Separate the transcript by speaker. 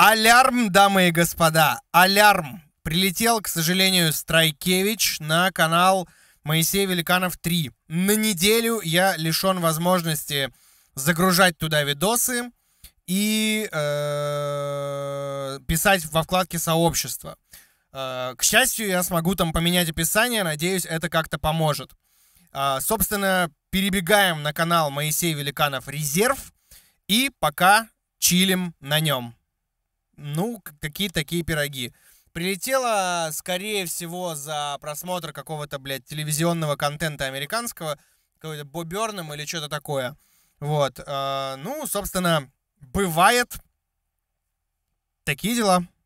Speaker 1: Алярм, дамы и господа, алярм. Прилетел, к сожалению, Страйкевич на канал Моисей Великанов 3. На неделю я лишен возможности загружать туда видосы и э, писать во вкладке сообщества. Э, к счастью, я смогу там поменять описание, надеюсь, это как-то поможет. Э, собственно, перебегаем на канал Моисей Великанов Резерв и пока чилим на нем ну, какие такие пироги. Прилетела, скорее всего, за просмотр какого-то, блядь, телевизионного контента американского, какой-то боберным или что-то такое. Вот. Э, ну, собственно, бывает. Такие дела.